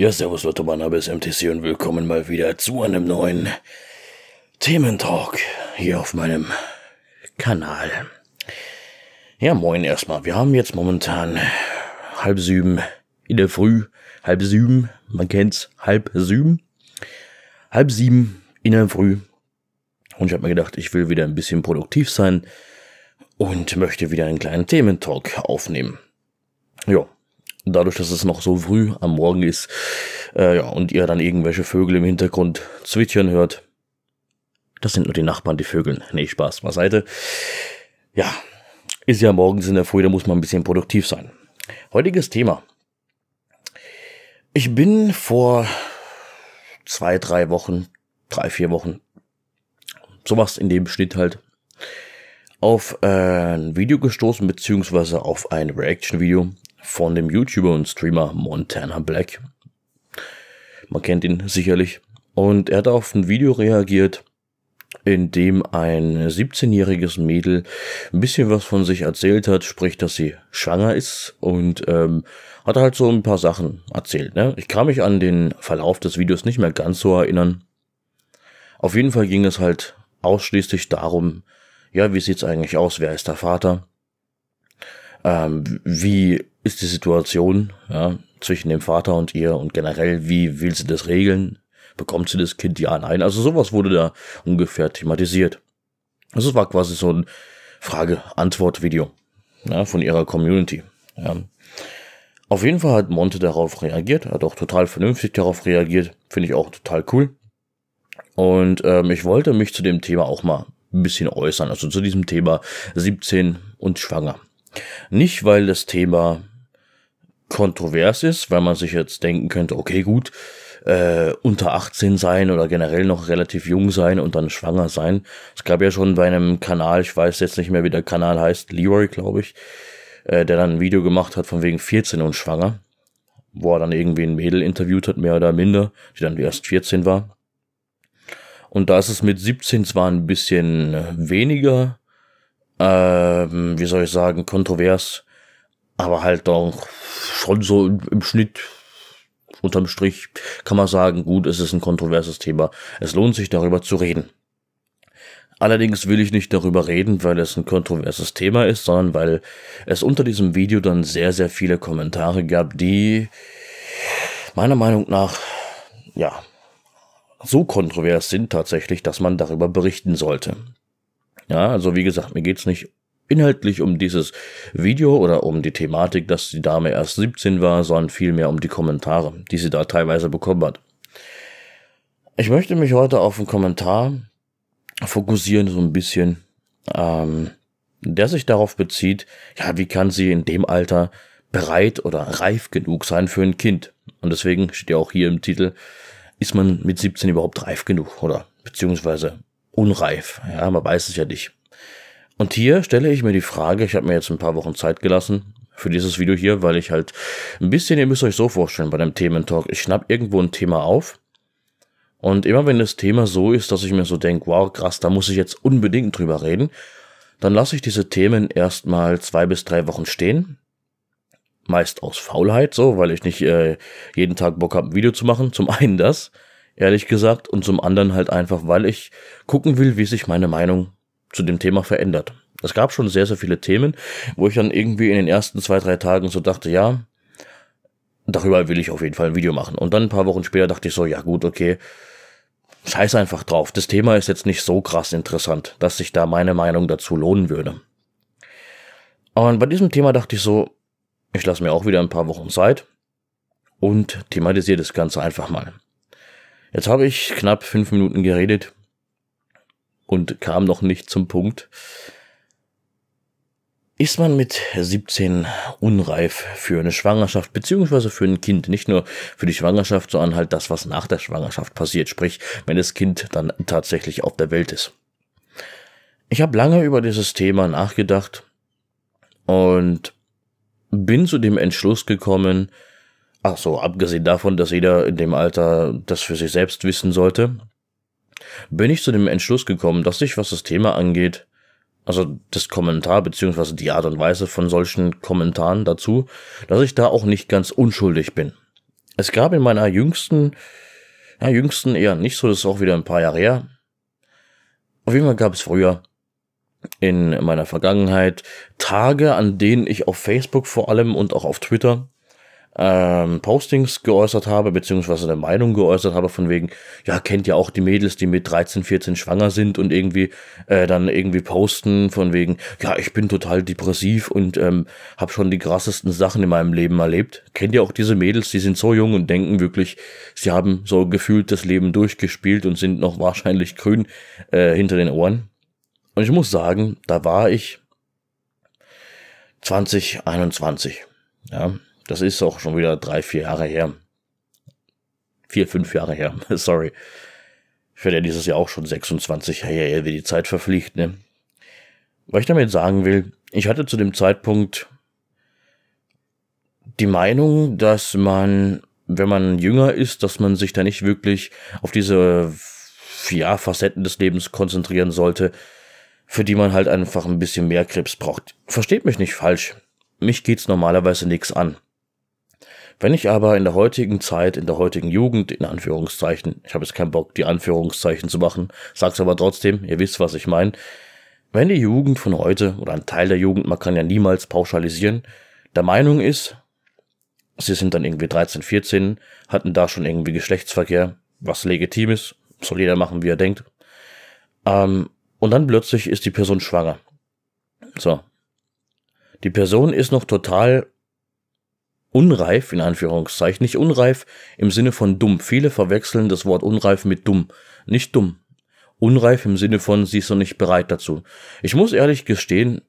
Ja, servus Leute, mein Name ist MTC und willkommen mal wieder zu einem neuen Thementalk hier auf meinem Kanal. Ja, moin erstmal. Wir haben jetzt momentan halb sieben in der Früh, halb sieben, man kennt's, halb sieben, halb sieben in der Früh. Und ich habe mir gedacht, ich will wieder ein bisschen produktiv sein und möchte wieder einen kleinen Thementalk aufnehmen. Ja, dadurch, dass es noch so früh am Morgen ist äh, ja, und ihr dann irgendwelche Vögel im Hintergrund zwitschern hört. Das sind nur die Nachbarn, die Vögel. Nee, Spaß beiseite. Ja, ist ja morgens in der Früh, da muss man ein bisschen produktiv sein. Heutiges Thema. Ich bin vor zwei, drei Wochen, drei, vier Wochen, sowas in dem Schnitt halt, auf äh, ein Video gestoßen, beziehungsweise auf ein Reaction-Video von dem YouTuber und Streamer Montana Black. Man kennt ihn sicherlich. Und er hat auf ein Video reagiert, in dem ein 17-jähriges Mädel ein bisschen was von sich erzählt hat, sprich, dass sie schwanger ist und ähm, hat halt so ein paar Sachen erzählt. Ne? Ich kann mich an den Verlauf des Videos nicht mehr ganz so erinnern. Auf jeden Fall ging es halt ausschließlich darum, ja, wie sieht's eigentlich aus, wer ist der Vater? Ähm, wie ist die Situation ja, zwischen dem Vater und ihr und generell, wie will sie das regeln? Bekommt sie das Kind ja, nein? Also sowas wurde da ungefähr thematisiert. Also es war quasi so ein Frage-Antwort-Video ja, von ihrer Community. Ja. Auf jeden Fall hat Monte darauf reagiert, hat auch total vernünftig darauf reagiert, finde ich auch total cool. Und ähm, ich wollte mich zu dem Thema auch mal ein bisschen äußern, also zu diesem Thema 17 und schwanger. Nicht, weil das Thema kontrovers ist, weil man sich jetzt denken könnte, okay, gut, äh, unter 18 sein oder generell noch relativ jung sein und dann schwanger sein. Es gab ja schon bei einem Kanal, ich weiß jetzt nicht mehr, wie der Kanal heißt, Leroy, glaube ich, äh, der dann ein Video gemacht hat von wegen 14 und schwanger, wo er dann irgendwie ein Mädel interviewt hat, mehr oder minder, die dann erst 14 war. Und da ist es mit 17 zwar ein bisschen weniger, ähm, wie soll ich sagen, kontrovers, aber halt doch schon so im, Schnitt unterm Strich kann man sagen, gut, es ist ein kontroverses Thema. Es lohnt sich darüber zu reden. Allerdings will ich nicht darüber reden, weil es ein kontroverses Thema ist, sondern weil es unter diesem Video dann sehr, sehr viele Kommentare gab, die meiner Meinung nach, ja, so kontrovers sind tatsächlich, dass man darüber berichten sollte. Ja, also wie gesagt, mir geht's nicht inhaltlich um dieses Video oder um die Thematik, dass die Dame erst 17 war, sondern vielmehr um die Kommentare, die sie da teilweise bekommen hat. Ich möchte mich heute auf einen Kommentar fokussieren, so ein bisschen, ähm, der sich darauf bezieht, ja, wie kann sie in dem Alter bereit oder reif genug sein für ein Kind? Und deswegen steht ja auch hier im Titel, ist man mit 17 überhaupt reif genug oder beziehungsweise unreif? Ja, man weiß es ja nicht. Und hier stelle ich mir die Frage, ich habe mir jetzt ein paar Wochen Zeit gelassen für dieses Video hier, weil ich halt ein bisschen, ihr müsst euch so vorstellen bei dem Thementalk, ich schnapp irgendwo ein Thema auf und immer wenn das Thema so ist, dass ich mir so denke, wow, krass, da muss ich jetzt unbedingt drüber reden, dann lasse ich diese Themen erstmal zwei bis drei Wochen stehen. Meist aus Faulheit, so, weil ich nicht äh, jeden Tag Bock habe, ein Video zu machen. Zum einen das, ehrlich gesagt, und zum anderen halt einfach, weil ich gucken will, wie sich meine Meinung zu dem Thema verändert. Es gab schon sehr, sehr viele Themen, wo ich dann irgendwie in den ersten zwei, drei Tagen so dachte, ja, darüber will ich auf jeden Fall ein Video machen. Und dann ein paar Wochen später dachte ich so, ja gut, okay, scheiß einfach drauf. Das Thema ist jetzt nicht so krass interessant, dass sich da meine Meinung dazu lohnen würde. Und bei diesem Thema dachte ich so, ich lasse mir auch wieder ein paar Wochen Zeit und thematisiere das Ganze einfach mal. Jetzt habe ich knapp fünf Minuten geredet und kam noch nicht zum Punkt. Ist man mit 17 unreif für eine Schwangerschaft beziehungsweise für ein Kind? Nicht nur für die Schwangerschaft, sondern halt das, was nach der Schwangerschaft passiert, sprich, wenn das Kind dann tatsächlich auf der Welt ist. Ich habe lange über dieses Thema nachgedacht und bin zu dem Entschluss gekommen, ach so, abgesehen davon, dass jeder in dem Alter das für sich selbst wissen sollte, bin ich zu dem Entschluss gekommen, dass ich, was das Thema angeht, also das Kommentar beziehungsweise die Art und Weise von solchen Kommentaren dazu, dass ich da auch nicht ganz unschuldig bin. Es gab in meiner jüngsten, ja, jüngsten eher nicht so, das ist auch wieder ein paar Jahre her. Auf jeden Fall gab es früher in meiner Vergangenheit Tage, an denen ich auf Facebook vor allem und auch auf Twitter ähm, Postings geäußert habe, beziehungsweise eine Meinung geäußert habe, von wegen, ja, kennt ihr auch die Mädels, die mit 13, 14 schwanger sind und irgendwie äh, dann irgendwie posten, von wegen, ja, ich bin total depressiv und ähm, habe schon die krassesten Sachen in meinem Leben erlebt. Kennt ihr auch diese Mädels, die sind so jung und denken wirklich, sie haben so gefühlt das Leben durchgespielt und sind noch wahrscheinlich grün äh, hinter den Ohren. Und ich muss sagen, da war ich 2021. Ja, das ist auch schon wieder drei, vier Jahre her. Vier, fünf Jahre her, sorry. Ich werde ja dieses Jahr auch schon 26, her, ja, wie die Zeit verfliegt, ne? Was ich damit sagen will, ich hatte zu dem Zeitpunkt die Meinung, dass man, wenn man jünger ist, dass man sich da nicht wirklich auf diese ja, Facetten des Lebens konzentrieren sollte, für die man halt einfach ein bisschen mehr Krebs braucht. Versteht mich nicht falsch. Mich geht's normalerweise nichts an. Wenn ich aber in der heutigen Zeit, in der heutigen Jugend, in Anführungszeichen, ich habe jetzt keinen Bock, die Anführungszeichen zu machen, sag's aber trotzdem, ihr wisst, was ich meine, wenn die Jugend von heute oder ein Teil der Jugend, man kann ja niemals pauschalisieren, der Meinung ist, sie sind dann irgendwie 13, 14, hatten da schon irgendwie Geschlechtsverkehr, was legitim ist, soll jeder machen, wie er denkt. Ähm, und dann plötzlich ist die Person schwanger. So. Die Person ist noch total unreif, in Anführungszeichen, nicht unreif im Sinne von dumm. Viele verwechseln das Wort unreif mit dumm. Nicht dumm. Unreif im Sinne von, sie ist noch nicht bereit dazu. Ich muss ehrlich gestehen,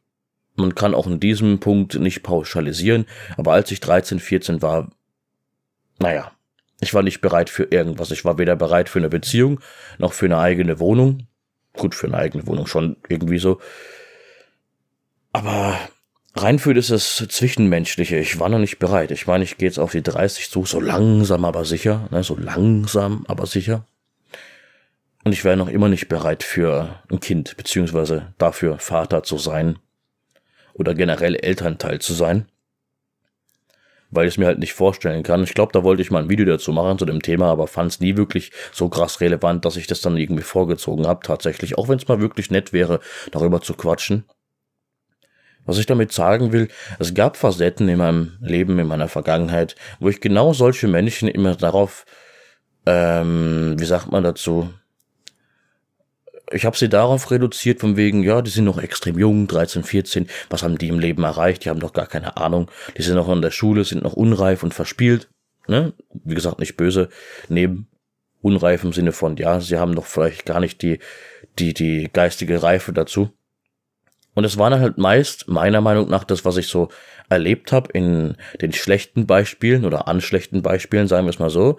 man kann auch in diesem Punkt nicht pauschalisieren, aber als ich 13, 14 war, naja, ich war nicht bereit für irgendwas. Ich war weder bereit für eine Beziehung noch für eine eigene Wohnung. Gut, für eine eigene Wohnung schon irgendwie so. Aber Reinfühlt ist das Zwischenmenschliche. Ich war noch nicht bereit. Ich meine, ich gehe jetzt auf die 30 zu, so langsam aber sicher. Ne? So langsam aber sicher. Und ich wäre noch immer nicht bereit für ein Kind, beziehungsweise dafür Vater zu sein. Oder generell Elternteil zu sein. Weil ich es mir halt nicht vorstellen kann. Ich glaube, da wollte ich mal ein Video dazu machen zu dem Thema, aber fand es nie wirklich so krass relevant, dass ich das dann irgendwie vorgezogen habe, tatsächlich. Auch wenn es mal wirklich nett wäre, darüber zu quatschen. Was ich damit sagen will, es gab Facetten in meinem Leben, in meiner Vergangenheit, wo ich genau solche Menschen immer darauf, ähm, wie sagt man dazu, ich habe sie darauf reduziert, von wegen, ja, die sind noch extrem jung, 13, 14, was haben die im Leben erreicht? Die haben doch gar keine Ahnung. Die sind noch in der Schule, sind noch unreif und verspielt. Ne? Wie gesagt, nicht böse. Neben unreif im Sinne von, ja, sie haben doch vielleicht gar nicht die, die, die geistige Reife dazu. Und es waren halt meist, meiner Meinung nach, das, was ich so erlebt habe in den schlechten Beispielen oder an schlechten Beispielen, sagen wir es mal so.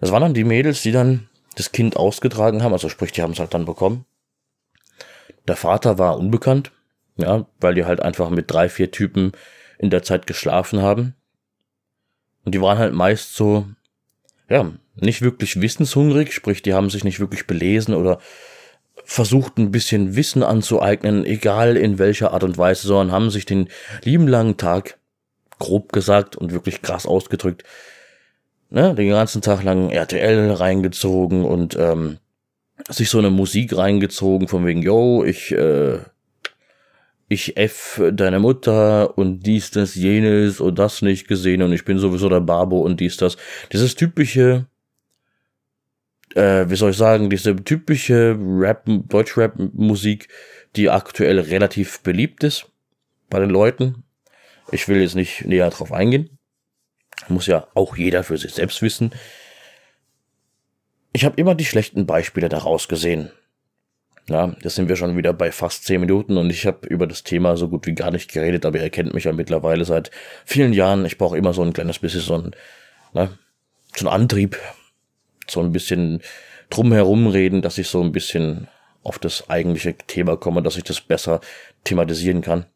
Das waren dann die Mädels, die dann das Kind ausgetragen haben, also sprich, die haben es halt dann bekommen. Der Vater war unbekannt, ja, weil die halt einfach mit drei, vier Typen in der Zeit geschlafen haben. Und die waren halt meist so, ja, nicht wirklich wissenshungrig, sprich, die haben sich nicht wirklich belesen oder versucht ein bisschen Wissen anzueignen, egal in welcher Art und Weise, sondern haben sich den lieben langen Tag, grob gesagt und wirklich krass ausgedrückt, ne, den ganzen Tag lang RTL reingezogen und ähm, sich so eine Musik reingezogen von wegen, yo, ich, äh, ich F deine Mutter und dies, das, jenes und das nicht gesehen und ich bin sowieso der Babo und dies, das. Dieses typische äh, wie soll ich sagen, diese typische Rap, Deutschrap-Musik, die aktuell relativ beliebt ist bei den Leuten. Ich will jetzt nicht näher drauf eingehen. Muss ja auch jeder für sich selbst wissen. Ich habe immer die schlechten Beispiele daraus gesehen. Ja, jetzt sind wir schon wieder bei fast 10 Minuten und ich habe über das Thema so gut wie gar nicht geredet, aber ihr kennt mich ja mittlerweile seit vielen Jahren. Ich brauche immer so ein kleines bisschen so ein, ne, so ein Antrieb, so ein bisschen drumherum reden, dass ich so ein bisschen auf das eigentliche Thema komme, dass ich das besser thematisieren kann.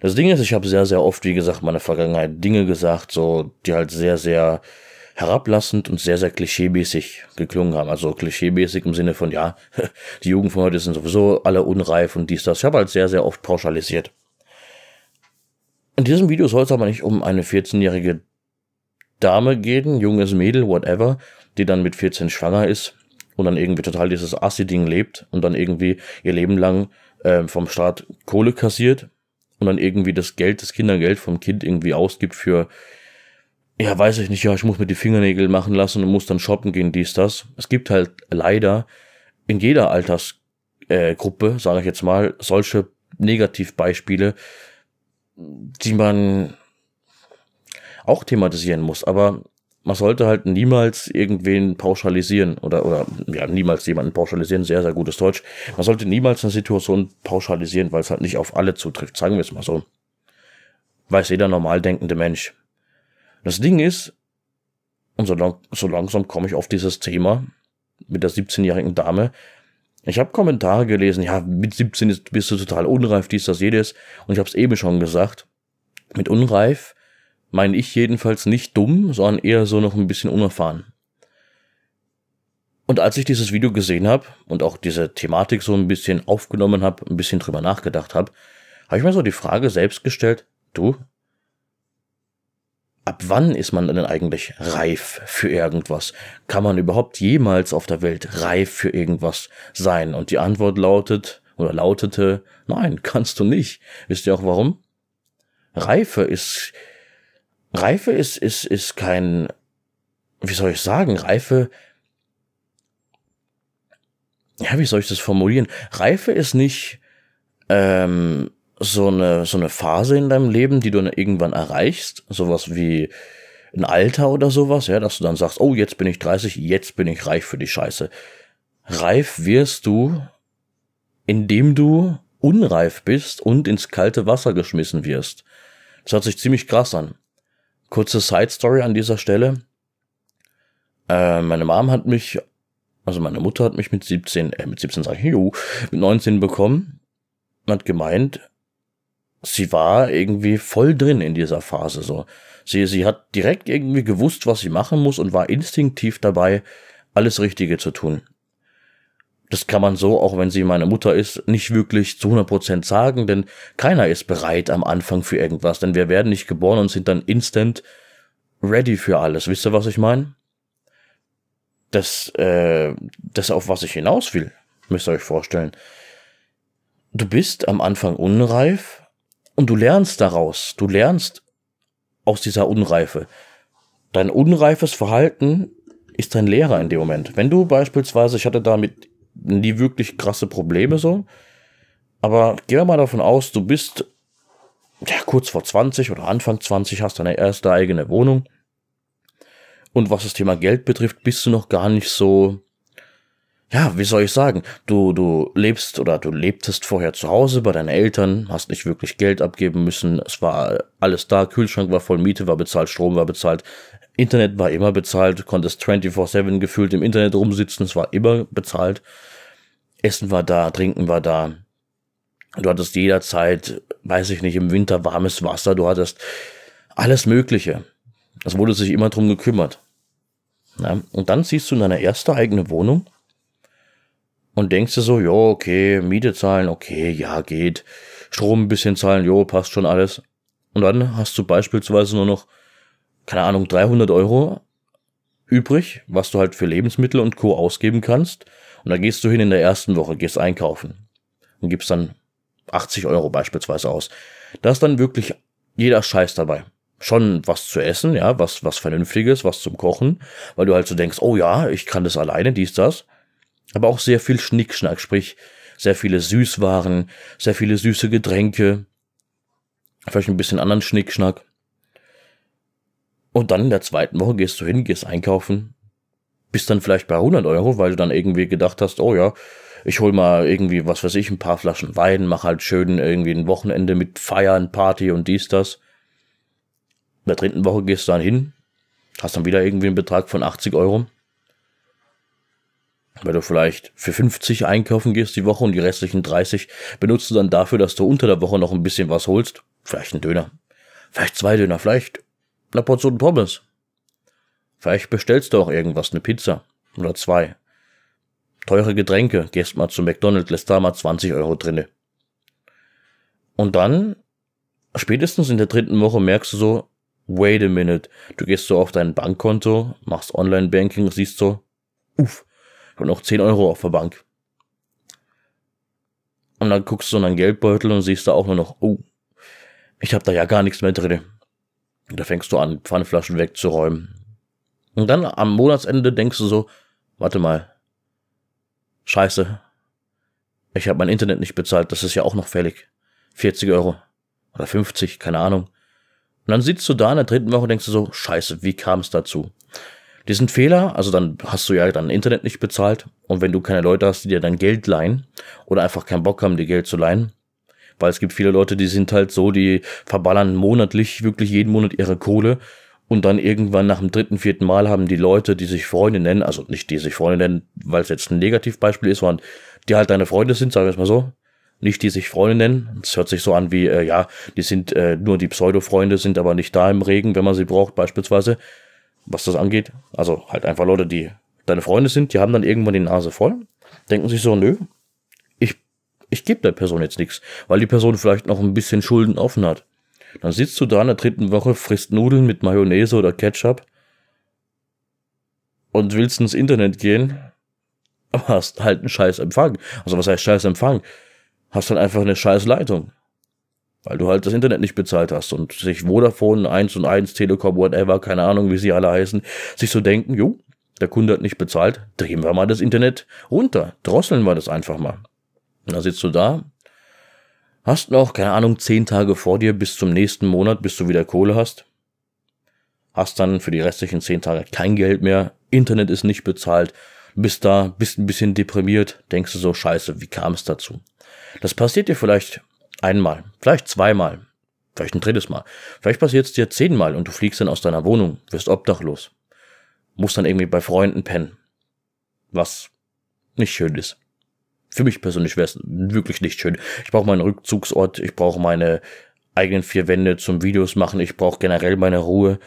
Das Ding ist, ich habe sehr, sehr oft, wie gesagt, meine Vergangenheit Dinge gesagt, so die halt sehr, sehr herablassend und sehr, sehr klischeemäßig geklungen haben. Also klischeemäßig im Sinne von, ja, die Jugend von heute sind sowieso alle unreif und dies, das. Ich habe halt sehr, sehr oft pauschalisiert. In diesem Video soll es aber nicht um eine 14-jährige Dame gehen, junges Mädel, whatever, die dann mit 14 schwanger ist und dann irgendwie total dieses Assi-Ding lebt und dann irgendwie ihr Leben lang äh, vom Staat Kohle kassiert und dann irgendwie das Geld, das Kindergeld vom Kind irgendwie ausgibt für, ja, weiß ich nicht, ja, ich muss mir die Fingernägel machen lassen und muss dann shoppen gehen, dies, das. Es gibt halt leider in jeder Altersgruppe, äh, sage ich jetzt mal, solche Negativbeispiele, die man auch thematisieren muss. Aber man sollte halt niemals irgendwen pauschalisieren oder, oder ja, niemals jemanden pauschalisieren, sehr, sehr gutes Deutsch. Man sollte niemals eine Situation pauschalisieren, weil es halt nicht auf alle zutrifft, sagen wir es mal so. Weiß jeder normal denkende Mensch. Das Ding ist, und so, lang, so langsam komme ich auf dieses Thema mit der 17-jährigen Dame. Ich habe Kommentare gelesen, ja, mit 17 bist du total unreif, dies, das, jedes. Und ich habe es eben schon gesagt, mit unreif meine ich jedenfalls nicht dumm, sondern eher so noch ein bisschen unerfahren. Und als ich dieses Video gesehen habe und auch diese Thematik so ein bisschen aufgenommen habe, ein bisschen drüber nachgedacht habe, habe ich mir so die Frage selbst gestellt, du, ab wann ist man denn eigentlich reif für irgendwas? Kann man überhaupt jemals auf der Welt reif für irgendwas sein? Und die Antwort lautet oder lautete, nein, kannst du nicht. Wisst ihr auch warum? Reife ist Reife ist, ist, ist kein, wie soll ich sagen, Reife, ja, wie soll ich das formulieren? Reife ist nicht ähm, so, eine, so eine Phase in deinem Leben, die du irgendwann erreichst, sowas wie ein Alter oder sowas, ja, dass du dann sagst, oh, jetzt bin ich 30, jetzt bin ich reif für die Scheiße. Reif wirst du, indem du unreif bist und ins kalte Wasser geschmissen wirst. Das hört sich ziemlich krass an. Kurze Side Story an dieser Stelle. Äh, meine Mom hat mich, also meine Mutter hat mich mit 17, äh, mit 17 sag ich, jo, mit 19 bekommen hat gemeint, sie war irgendwie voll drin in dieser Phase so. Sie, sie hat direkt irgendwie gewusst, was sie machen muss und war instinktiv dabei, alles Richtige zu tun. Das kann man so, auch wenn sie meine Mutter ist, nicht wirklich zu 100% sagen, denn keiner ist bereit am Anfang für irgendwas, denn wir werden nicht geboren und sind dann instant ready für alles. Wisst ihr, was ich meine? Das, äh, das auf was ich hinaus will, müsst ihr euch vorstellen. Du bist am Anfang unreif und du lernst daraus. Du lernst aus dieser Unreife. Dein unreifes Verhalten ist dein Lehrer in dem Moment. Wenn du beispielsweise, ich hatte da mit nie wirklich krasse Probleme so. Aber gehen wir mal davon aus, du bist ja, kurz vor 20 oder Anfang 20, hast deine erste eigene Wohnung. Und was das Thema Geld betrifft, bist du noch gar nicht so ja, wie soll ich sagen, du, du lebst oder du lebtest vorher zu Hause bei deinen Eltern, hast nicht wirklich Geld abgeben müssen, es war alles da, Kühlschrank war voll, Miete war bezahlt, Strom war bezahlt, Internet war immer bezahlt, konntest 24-7 gefühlt im Internet rumsitzen, es war immer bezahlt, Essen war da, Trinken war da, du hattest jederzeit, weiß ich nicht, im Winter warmes Wasser, du hattest alles Mögliche. Es wurde sich immer drum gekümmert. Ja, und dann ziehst du in deine erste eigene Wohnung und denkst du so, jo, okay, Miete zahlen, okay, ja, geht. Strom ein bisschen zahlen, jo, passt schon alles. Und dann hast du beispielsweise nur noch, keine Ahnung, 300 Euro übrig, was du halt für Lebensmittel und Co. ausgeben kannst. Und da gehst du hin in der ersten Woche, gehst einkaufen und gibst dann 80 Euro beispielsweise aus. Da ist dann wirklich jeder Scheiß dabei. Schon was zu essen, ja, was, was Vernünftiges, was zum Kochen, weil du halt so denkst, oh ja, ich kann das alleine, dies, das aber auch sehr viel Schnickschnack, sprich sehr viele Süßwaren, sehr viele süße Getränke, vielleicht ein bisschen anderen Schnickschnack. Und dann in der zweiten Woche gehst du hin, gehst einkaufen, bist dann vielleicht bei 100 Euro, weil du dann irgendwie gedacht hast, oh ja, ich hol mal irgendwie, was weiß ich, ein paar Flaschen Wein, mach halt schön irgendwie ein Wochenende mit Feiern, Party und dies, das. In der dritten Woche gehst du dann hin, hast dann wieder irgendwie einen Betrag von 80 Euro wenn du vielleicht für 50 einkaufen gehst die Woche und die restlichen 30 benutzt du dann dafür, dass du unter der Woche noch ein bisschen was holst. Vielleicht einen Döner. Vielleicht zwei Döner. Vielleicht eine Portion Pommes. Vielleicht bestellst du auch irgendwas, eine Pizza oder zwei. Teure Getränke, gehst mal zu McDonald's, lässt da mal 20 Euro drinne. Und dann, spätestens in der dritten Woche merkst du so, wait a minute, du gehst so auf dein Bankkonto, machst Online-Banking, siehst so, uff, hab noch 10 Euro auf der Bank. Und dann guckst du in deinen Geldbeutel und siehst da auch nur noch, oh, ich hab da ja gar nichts mehr drin. Und da fängst du an, Pfandflaschen wegzuräumen. Und dann am Monatsende denkst du so, warte mal, scheiße, ich habe mein Internet nicht bezahlt, das ist ja auch noch fällig. 40 Euro oder 50, keine Ahnung. Und dann sitzt du da in der dritten Woche und denkst du so, scheiße, wie kam es dazu? Diesen Fehler, also dann hast du ja dein Internet nicht bezahlt und wenn du keine Leute hast, die dir dein Geld leihen oder einfach keinen Bock haben, dir Geld zu leihen, weil es gibt viele Leute, die sind halt so, die verballern monatlich, wirklich jeden Monat ihre Kohle und dann irgendwann nach dem dritten, vierten Mal haben die Leute, die sich Freunde nennen, also nicht die sich Freunde nennen, weil es jetzt ein Negativbeispiel ist, sondern die halt deine Freunde sind, sagen wir es mal so, nicht die sich Freunde nennen. Es hört sich so an wie, äh, ja, die sind äh, nur die Pseudo-Freunde, sind aber nicht da im Regen, wenn man sie braucht beispielsweise was das angeht. Also halt einfach Leute, die deine Freunde sind, die haben dann irgendwann die Nase voll, denken sich so, nö, ich, ich gebe der Person jetzt nichts, weil die Person vielleicht noch ein bisschen Schulden offen hat. Dann sitzt du da in der dritten Woche, frisst Nudeln mit Mayonnaise oder Ketchup und willst ins Internet gehen, aber hast halt einen scheiß Empfang. Also was heißt scheiß Empfang? Hast dann halt einfach eine scheiß Leitung weil du halt das Internet nicht bezahlt hast und sich Vodafone, 1 und 1, Telekom, whatever, keine Ahnung, wie sie alle heißen, sich so denken, jo, der Kunde hat nicht bezahlt, drehen wir mal das Internet runter, drosseln wir das einfach mal. Und dann sitzt du da, hast noch, keine Ahnung, 10 Tage vor dir bis zum nächsten Monat, bis du wieder Kohle hast, hast dann für die restlichen 10 Tage kein Geld mehr, Internet ist nicht bezahlt, bist da, bist ein bisschen deprimiert, denkst du so, scheiße, wie kam es dazu? Das passiert dir vielleicht Einmal, vielleicht zweimal, vielleicht ein drittes Mal. Vielleicht passiert es dir zehnmal und du fliegst dann aus deiner Wohnung, wirst obdachlos, musst dann irgendwie bei Freunden pennen. Was nicht schön ist. Für mich persönlich wäre es wirklich nicht schön. Ich brauche meinen Rückzugsort, ich brauche meine eigenen vier Wände zum Videos machen, ich brauche generell meine Ruhe.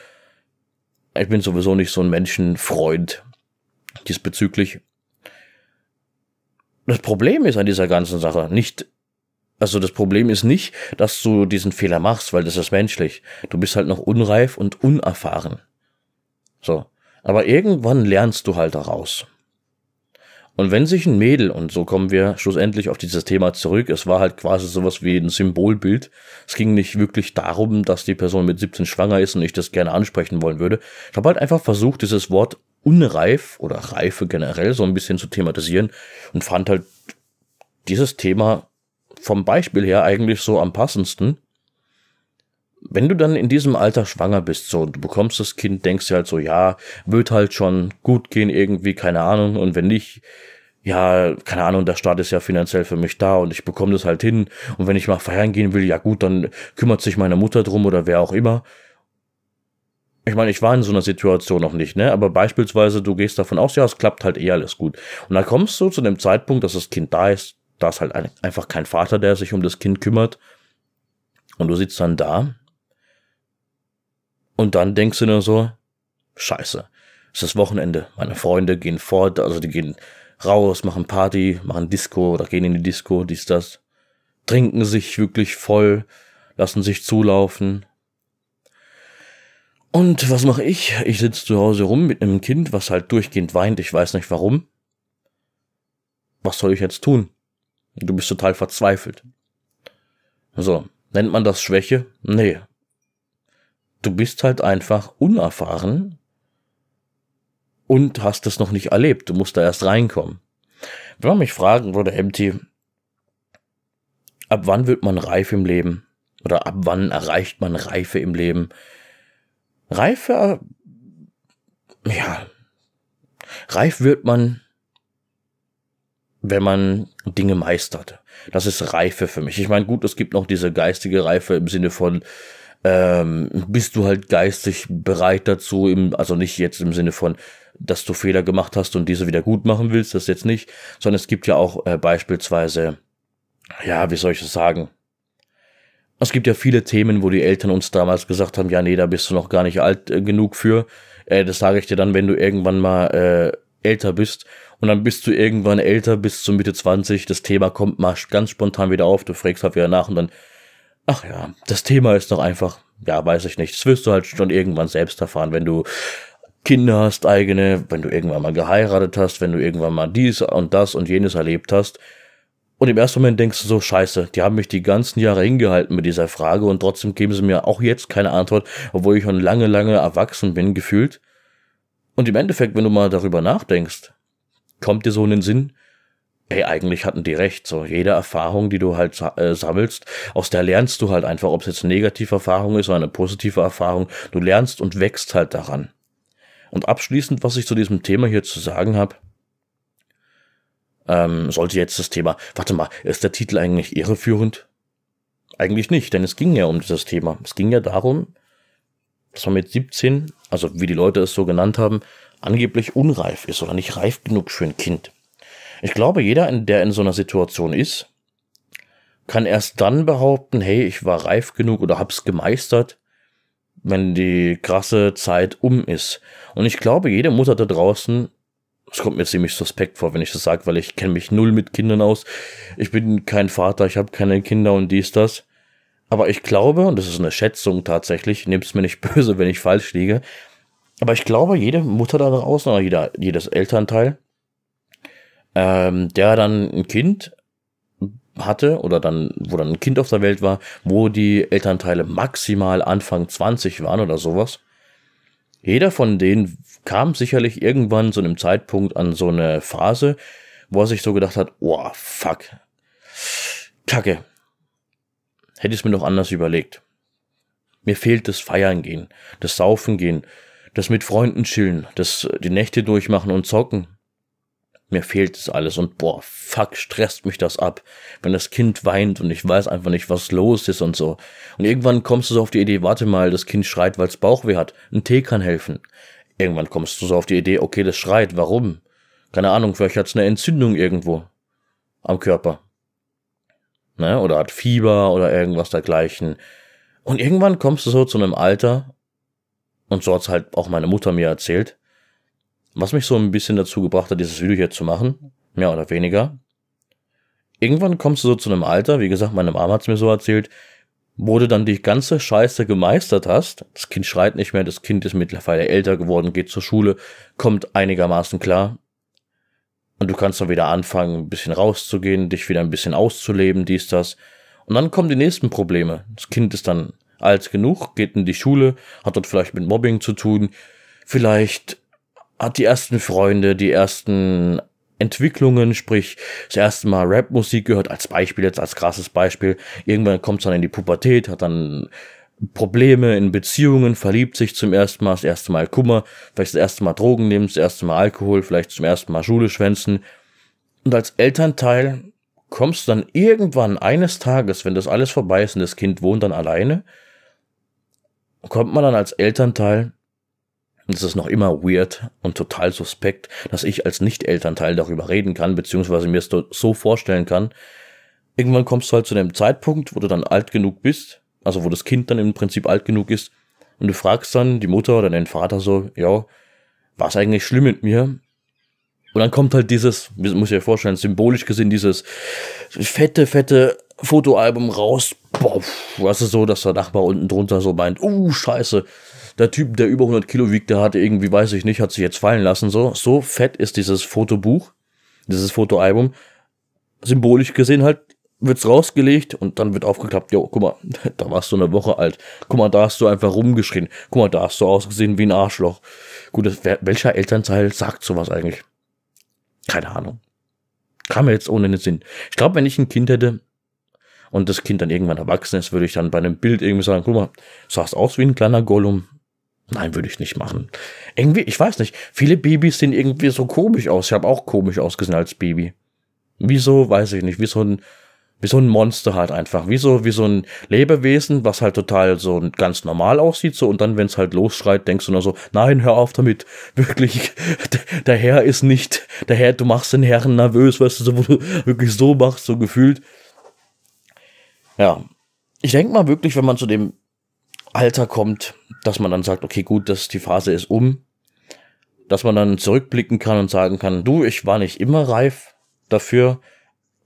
Ich bin sowieso nicht so ein Menschenfreund diesbezüglich. Das Problem ist an dieser ganzen Sache nicht also das Problem ist nicht, dass du diesen Fehler machst, weil das ist menschlich. Du bist halt noch unreif und unerfahren. So. Aber irgendwann lernst du halt daraus. Und wenn sich ein Mädel, und so kommen wir schlussendlich auf dieses Thema zurück, es war halt quasi sowas wie ein Symbolbild. Es ging nicht wirklich darum, dass die Person mit 17 schwanger ist und ich das gerne ansprechen wollen würde. Ich habe halt einfach versucht, dieses Wort unreif oder Reife generell so ein bisschen zu thematisieren und fand halt dieses Thema vom Beispiel her eigentlich so am passendsten. Wenn du dann in diesem Alter schwanger bist, so, und du bekommst das Kind, denkst du halt so, ja, wird halt schon gut gehen irgendwie, keine Ahnung, und wenn nicht, ja, keine Ahnung, der Staat ist ja finanziell für mich da und ich bekomme das halt hin. Und wenn ich mal feiern gehen will, ja gut, dann kümmert sich meine Mutter drum oder wer auch immer. Ich meine, ich war in so einer Situation noch nicht, ne? Aber beispielsweise, du gehst davon aus, ja, es klappt halt eh alles gut. Und dann kommst du zu dem Zeitpunkt, dass das Kind da ist, da ist halt ein, einfach kein Vater, der sich um das Kind kümmert. Und du sitzt dann da. Und dann denkst du nur so, scheiße, es ist Wochenende. Meine Freunde gehen fort, also die gehen raus, machen Party, machen Disco oder gehen in die Disco, dies, das. Trinken sich wirklich voll, lassen sich zulaufen. Und was mache ich? Ich sitze zu Hause rum mit einem Kind, was halt durchgehend weint, ich weiß nicht warum. Was soll ich jetzt tun? Du bist total verzweifelt. So, nennt man das Schwäche? Nee. Du bist halt einfach unerfahren und hast es noch nicht erlebt. Du musst da erst reinkommen. Wenn man mich fragen würde, MT, ab wann wird man reif im Leben? Oder ab wann erreicht man Reife im Leben? Reife, ja, reif wird man wenn man Dinge meistert. Das ist Reife für mich. Ich meine, gut, es gibt noch diese geistige Reife im Sinne von, ähm, bist du halt geistig bereit dazu, im, also nicht jetzt im Sinne von, dass du Fehler gemacht hast und diese wieder gut machen willst, das jetzt nicht, sondern es gibt ja auch äh, beispielsweise, ja, wie soll ich das sagen? Es gibt ja viele Themen, wo die Eltern uns damals gesagt haben, ja, nee, da bist du noch gar nicht alt äh, genug für. Äh, das sage ich dir dann, wenn du irgendwann mal äh, älter bist und dann bist du irgendwann älter, bis zur Mitte 20, das Thema kommt mal ganz spontan wieder auf, du fragst halt wieder nach und dann, ach ja, das Thema ist doch einfach, ja, weiß ich nicht, das wirst du halt schon irgendwann selbst erfahren, wenn du Kinder hast, eigene, wenn du irgendwann mal geheiratet hast, wenn du irgendwann mal dies und das und jenes erlebt hast. Und im ersten Moment denkst du so, scheiße, die haben mich die ganzen Jahre hingehalten mit dieser Frage und trotzdem geben sie mir auch jetzt keine Antwort, obwohl ich schon lange, lange erwachsen bin, gefühlt. Und im Endeffekt, wenn du mal darüber nachdenkst, kommt dir so in den Sinn, Ey, eigentlich hatten die recht. So, jede Erfahrung, die du halt äh, sammelst, aus der lernst du halt einfach, ob es jetzt eine negative Erfahrung ist oder eine positive Erfahrung. Du lernst und wächst halt daran. Und abschließend, was ich zu diesem Thema hier zu sagen habe, ähm, sollte jetzt das Thema, warte mal, ist der Titel eigentlich irreführend? Eigentlich nicht, denn es ging ja um dieses Thema. Es ging ja darum, dass man mit 17, also wie die Leute es so genannt haben, angeblich unreif ist oder nicht reif genug für ein Kind. Ich glaube, jeder, der in so einer Situation ist, kann erst dann behaupten, hey, ich war reif genug oder hab's gemeistert, wenn die krasse Zeit um ist. Und ich glaube, jede Mutter da draußen, es kommt mir ziemlich suspekt vor, wenn ich das sage, weil ich kenne mich null mit Kindern aus. Ich bin kein Vater, ich habe keine Kinder und dies, das. Aber ich glaube, und das ist eine Schätzung tatsächlich, nehmt es mir nicht böse, wenn ich falsch liege, aber ich glaube, jede Mutter da draußen oder jeder, jedes Elternteil, ähm, der dann ein Kind hatte oder dann, wo dann ein Kind auf der Welt war, wo die Elternteile maximal Anfang 20 waren oder sowas. Jeder von denen kam sicherlich irgendwann zu einem Zeitpunkt an so eine Phase, wo er sich so gedacht hat, oh, fuck, kacke, hätte ich es mir noch anders überlegt. Mir fehlt das Feiern gehen, das Saufen gehen, das mit Freunden chillen, das äh, die Nächte durchmachen und zocken. Mir fehlt es alles und boah, fuck, stresst mich das ab, wenn das Kind weint und ich weiß einfach nicht, was los ist und so. Und irgendwann kommst du so auf die Idee, warte mal, das Kind schreit, weil es Bauchweh hat. Ein Tee kann helfen. Irgendwann kommst du so auf die Idee, okay, das schreit, warum? Keine Ahnung, vielleicht hat es eine Entzündung irgendwo am Körper. Ne? Oder hat Fieber oder irgendwas dergleichen. Und irgendwann kommst du so zu einem Alter, und so hat's halt auch meine Mutter mir erzählt. Was mich so ein bisschen dazu gebracht hat, dieses Video hier zu machen, mehr oder weniger. Irgendwann kommst du so zu einem Alter, wie gesagt, meine Mama hat's mir so erzählt, wo du dann die ganze Scheiße gemeistert hast. Das Kind schreit nicht mehr, das Kind ist mittlerweile älter geworden, geht zur Schule, kommt einigermaßen klar. Und du kannst dann wieder anfangen, ein bisschen rauszugehen, dich wieder ein bisschen auszuleben, dies, das. Und dann kommen die nächsten Probleme. Das Kind ist dann als genug, geht in die Schule, hat dort vielleicht mit Mobbing zu tun, vielleicht hat die ersten Freunde, die ersten Entwicklungen, sprich das erste Mal Rapmusik gehört, als Beispiel jetzt, als krasses Beispiel. Irgendwann kommt es dann in die Pubertät, hat dann Probleme in Beziehungen, verliebt sich zum ersten Mal, das erste Mal Kummer, vielleicht das erste Mal Drogen nehmen, das erste Mal Alkohol, vielleicht zum ersten Mal Schule schwänzen. Und als Elternteil kommst du dann irgendwann eines Tages, wenn das alles vorbei ist und das Kind wohnt dann alleine, kommt man dann als Elternteil, und das ist noch immer weird und total suspekt, dass ich als Nicht-Elternteil darüber reden kann, beziehungsweise mir es so vorstellen kann, irgendwann kommst du halt zu einem Zeitpunkt, wo du dann alt genug bist, also wo das Kind dann im Prinzip alt genug ist, und du fragst dann die Mutter oder den Vater so, ja, war es eigentlich schlimm mit mir? Und dann kommt halt dieses, muss ich dir vorstellen, symbolisch gesehen, dieses fette, fette Fotoalbum raus, boah, was ist so, dass der Nachbar unten drunter so meint, oh, scheiße, der Typ, der über 100 Kilo wiegt, der hat irgendwie, weiß ich nicht, hat sich jetzt fallen lassen, so. So fett ist dieses Fotobuch, dieses Fotoalbum. Symbolisch gesehen halt, wird's rausgelegt und dann wird aufgeklappt, jo, guck mal, da warst du eine Woche alt. Guck mal, da hast du einfach rumgeschrien. Guck mal, da hast du ausgesehen wie ein Arschloch. Gut, wer, welcher Elternteil sagt sowas eigentlich? Keine Ahnung. Kam mir jetzt ohne den Sinn. Ich glaube, wenn ich ein Kind hätte, und das Kind dann irgendwann erwachsen ist, würde ich dann bei einem Bild irgendwie sagen, guck mal, sahst aus wie ein kleiner Gollum. Nein, würde ich nicht machen. Irgendwie, ich weiß nicht, viele Babys sehen irgendwie so komisch aus. Ich habe auch komisch ausgesehen als Baby. Wieso, weiß ich nicht, wie so ein, wie so ein Monster halt einfach, wie so, wie so ein Lebewesen, was halt total so ganz normal aussieht, so, und dann, wenn es halt losschreit, denkst du nur so, nein, hör auf damit, wirklich, der Herr ist nicht, der Herr, du machst den Herrn nervös, weißt du, so, wo du wirklich so machst, so gefühlt, ja, ich denke mal wirklich, wenn man zu dem Alter kommt, dass man dann sagt, okay, gut, dass die Phase ist um, dass man dann zurückblicken kann und sagen kann, du, ich war nicht immer reif dafür,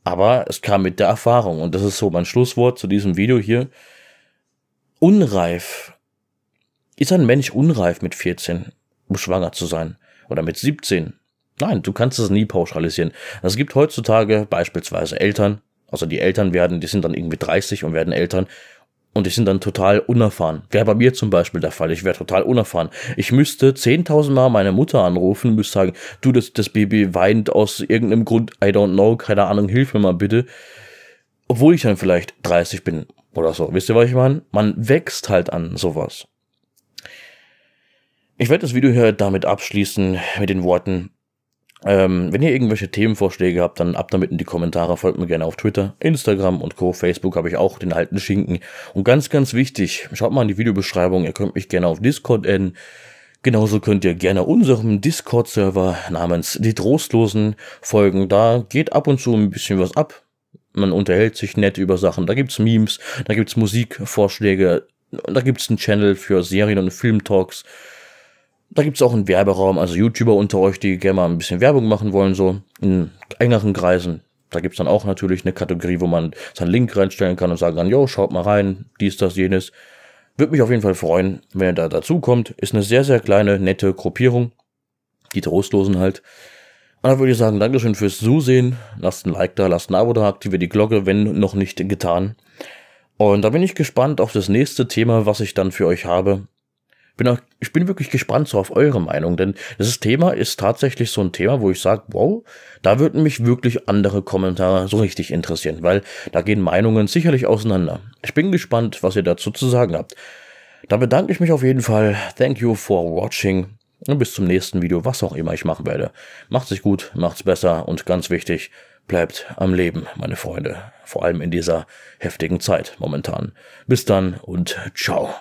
aber es kam mit der Erfahrung und das ist so mein Schlusswort zu diesem Video hier. Unreif. Ist ein Mensch unreif mit 14, um schwanger zu sein? Oder mit 17? Nein, du kannst es nie pauschalisieren. Es gibt heutzutage beispielsweise Eltern, also die Eltern werden, die sind dann irgendwie 30 und werden Eltern und die sind dann total unerfahren. Wäre bei mir zum Beispiel der Fall. Ich wäre total unerfahren. Ich müsste 10.000 Mal meine Mutter anrufen, müsste sagen, du, das, das Baby weint aus irgendeinem Grund, I don't know, keine Ahnung, hilf mir mal bitte. Obwohl ich dann vielleicht 30 bin oder so. Wisst ihr, was ich meine? Man wächst halt an sowas. Ich werde das Video hier damit abschließen mit den Worten, ähm, wenn ihr irgendwelche Themenvorschläge habt, dann ab damit in die Kommentare. Folgt mir gerne auf Twitter, Instagram und Co. Facebook habe ich auch den alten Schinken. Und ganz, ganz wichtig, schaut mal in die Videobeschreibung. Ihr könnt mich gerne auf Discord enden. Genauso könnt ihr gerne unserem Discord-Server namens Die Trostlosen folgen. Da geht ab und zu ein bisschen was ab. Man unterhält sich nett über Sachen. Da gibt's Memes, da gibt's Musikvorschläge, da gibt's einen Channel für Serien- und Filmtalks. talks da gibt es auch einen Werberaum, also YouTuber unter euch, die gerne mal ein bisschen Werbung machen wollen, so in engeren Kreisen. Da gibt es dann auch natürlich eine Kategorie, wo man seinen Link reinstellen kann und sagen kann, jo, schaut mal rein, dies, das, jenes. Würde mich auf jeden Fall freuen, wenn ihr da dazukommt. Ist eine sehr, sehr kleine, nette Gruppierung. Die Trostlosen halt. Und dann würde ich sagen, Dankeschön fürs Zusehen. Lasst ein Like da, lasst ein Abo da, aktiviert die Glocke, wenn noch nicht getan. Und da bin ich gespannt auf das nächste Thema, was ich dann für euch habe bin auch, ich bin wirklich gespannt so auf eure Meinung, denn dieses Thema ist tatsächlich so ein Thema, wo ich sage, wow, da würden mich wirklich andere Kommentare so richtig interessieren, weil da gehen Meinungen sicherlich auseinander. Ich bin gespannt, was ihr dazu zu sagen habt. Da bedanke ich mich auf jeden Fall. Thank you for watching. Und bis zum nächsten Video, was auch immer ich machen werde. Macht's sich gut, macht's besser und ganz wichtig, bleibt am Leben, meine Freunde. Vor allem in dieser heftigen Zeit momentan. Bis dann und ciao.